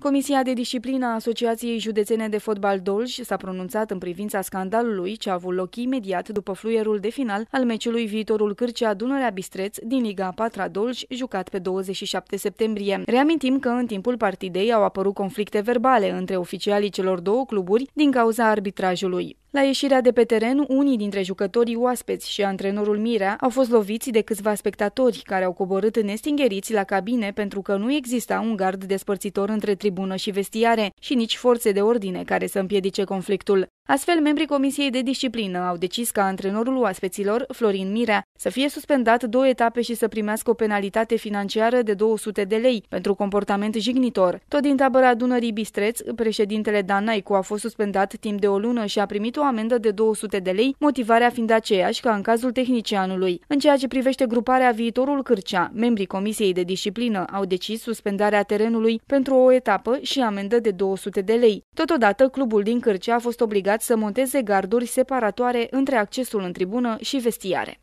Comisia de disciplină a Asociației Județene de Fotbal Dolj s-a pronunțat în privința scandalului ce a avut loc imediat după fluierul de final al meciului viitorul Cârcea Dunărea Bistreț din Liga 4 Dolj, jucat pe 27 septembrie. Reamintim că în timpul partidei au apărut conflicte verbale între oficialii celor două cluburi din cauza arbitrajului. La ieșirea de pe teren, unii dintre jucătorii oaspeți și antrenorul Mirea au fost loviți de câțiva spectatori care au coborât nestingheriți la cabine pentru că nu exista un gard despărțitor între tribună și vestiare și nici forțe de ordine care să împiedice conflictul. Astfel, membrii Comisiei de Disciplină au decis ca antrenorul oaspeților, Florin Mirea, să fie suspendat două etape și să primească o penalitate financiară de 200 de lei pentru comportament jignitor. Tot din tabăra Dunării Bistreț, președintele Dan Naicu a fost suspendat timp de o lună și a primit o amendă de 200 de lei, motivarea fiind aceeași ca în cazul tehnicianului. În ceea ce privește gruparea viitorul Cârcea, membrii Comisiei de Disciplină au decis suspendarea terenului pentru o etapă și amendă de 200 de lei. Totodată, clubul din Cârcea a fost obligat obligat să monteze garduri separatoare între accesul în tribună și vestiare.